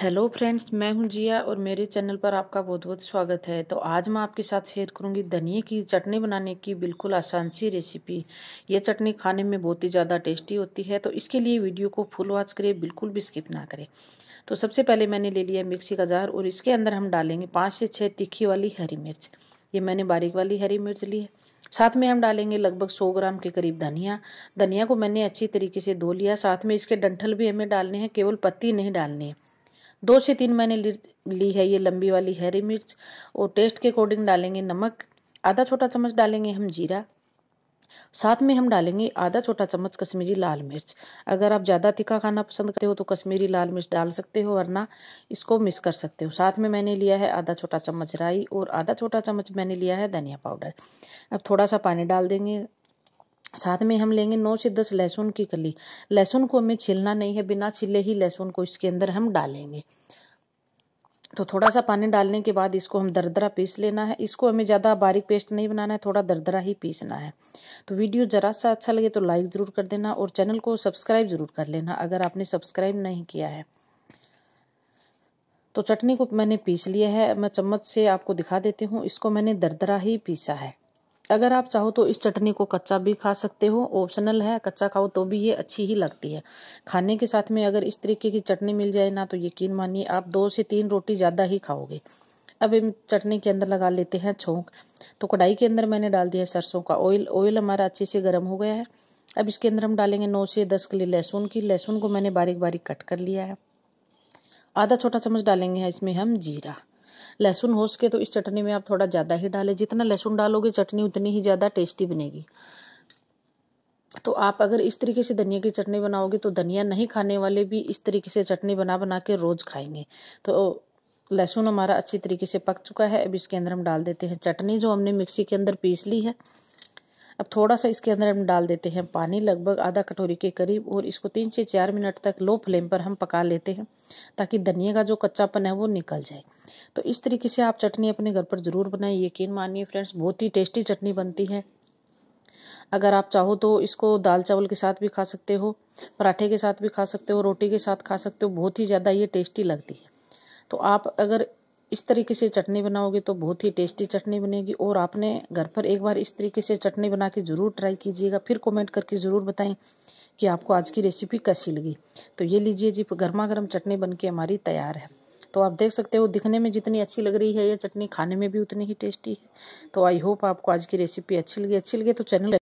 hello friends मैं हूं जिया और मेरे चैनल पर आपका बहुत बहुत स्वागत है तो आज मैं आपके साथ शेयर करूंगी धनिए की चटनी बनाने की बिल्कुल आसान सी रेसिपी यह चटनी खाने में बहुत ही ज़्यादा टेस्टी होती है तो इसके लिए वीडियो को फुल वॉच करें बिल्कुल भी स्किप ना करें तो सबसे पहले मैंने ले लिया मिक्सी का जार और इसके अंदर हम डालेंगे पाँच से छः तीखी वाली हरी मिर्च ये मैंने बारीक वाली हरी मिर्च ली है साथ में हम डालेंगे लगभग 100 ग्राम के करीब धनिया धनिया को मैंने अच्छी तरीके से धो लिया साथ में इसके डंठल भी हमें डालने हैं केवल पत्ती नहीं डालनी है दो से तीन मैंने ली है ये लंबी वाली हरी मिर्च और टेस्ट के अकॉर्डिंग डालेंगे नमक आधा छोटा चम्मच डालेंगे हम जीरा साथ में हम डालेंगे आधा छोटा चम्मच कश्मीरी लाल मिर्च अगर आप ज़्यादा तीखा खाना पसंद करते हो तो कश्मीरी लाल मिर्च डाल सकते हो वरना इसको मिक्स कर सकते हो साथ में मैंने लिया है आधा छोटा चम्मच राई और आधा छोटा चम्मच मैंने लिया है धनिया पाउडर अब थोड़ा सा पानी डाल देंगे साथ में हम लेंगे नौ से दस लहसुन की कली लहसुन को हमें छीलना नहीं है बिना छिले ही लहसुन को इसके अंदर हम डालेंगे तो थोड़ा सा पानी डालने के बाद इसको हम दरदरा पीस लेना है इसको हमें ज़्यादा बारीक पेस्ट नहीं बनाना है थोड़ा दरदरा ही पीसना है तो वीडियो ज़रा सा अच्छा लगे तो लाइक ज़रूर कर देना और चैनल को सब्सक्राइब ज़रूर कर लेना अगर आपने सब्सक्राइब नहीं किया है तो चटनी को मैंने पीस लिया है मैं चम्मच से आपको दिखा देती हूँ इसको मैंने दरदरा ही पीसा है अगर आप चाहो तो इस चटनी को कच्चा भी खा सकते हो ऑप्शनल है कच्चा खाओ तो भी ये अच्छी ही लगती है खाने के साथ में अगर इस तरीके की चटनी मिल जाए ना तो यकीन मानिए आप दो से तीन रोटी ज़्यादा ही खाओगे अब इन चटनी के अंदर लगा लेते हैं छोंक तो कढ़ाई के अंदर मैंने डाल दिया सरसों का ऑयल ऑयल हमारा अच्छे से गर्म हो गया है अब इसके अंदर हम डालेंगे नौ से दस किलो लहसुन की लहसुन को मैंने बारीक बारीक कट कर लिया है आधा छोटा चम्मच डालेंगे इसमें हम जीरा लहसुन हो सके तो इस चटनी में आप थोड़ा ज़्यादा ही डालें जितना लहसुन डालोगे चटनी उतनी ही ज़्यादा टेस्टी बनेगी तो आप अगर इस तरीके से धनिया की चटनी बनाओगे तो धनिया नहीं खाने वाले भी इस तरीके से चटनी बना बना के रोज़ खाएंगे तो लहसुन हमारा अच्छी तरीके से पक चुका है अब इसके अंदर हम डाल देते हैं चटनी जो हमने मिक्सी के अंदर पीस ली है अब थोड़ा सा इसके अंदर हम डाल देते हैं पानी लगभग आधा कटोरी के करीब और इसको तीन से चार मिनट तक लो फ्लेम पर हम पका लेते हैं ताकि धनिया का जो कच्चापन है वो निकल जाए तो इस तरीके से आप चटनी अपने घर पर ज़रूर बनाएं यकीन मानिए फ्रेंड्स बहुत ही टेस्टी चटनी बनती है अगर आप चाहो तो इसको दाल चावल के साथ भी खा सकते हो पराठे के साथ भी खा सकते हो रोटी के साथ खा सकते हो बहुत ही ज़्यादा ये टेस्टी लगती है तो आप अगर इस तरीके से चटनी बनाओगे तो बहुत ही टेस्टी चटनी बनेगी और आपने घर पर एक बार इस तरीके से चटनी बना के ज़रूर ट्राई कीजिएगा फिर कमेंट करके ज़रूर बताएं कि आपको आज की रेसिपी कैसी लगी तो ये लीजिए जी गर्मा गर्म चटनी बन के हमारी तैयार है तो आप देख सकते हो दिखने में जितनी अच्छी लग रही है यह चटनी खाने में भी उतनी ही टेस्टी है तो आई होप आपको आज की रेसिपी अच्छी लगी अच्छी लगी तो चैनल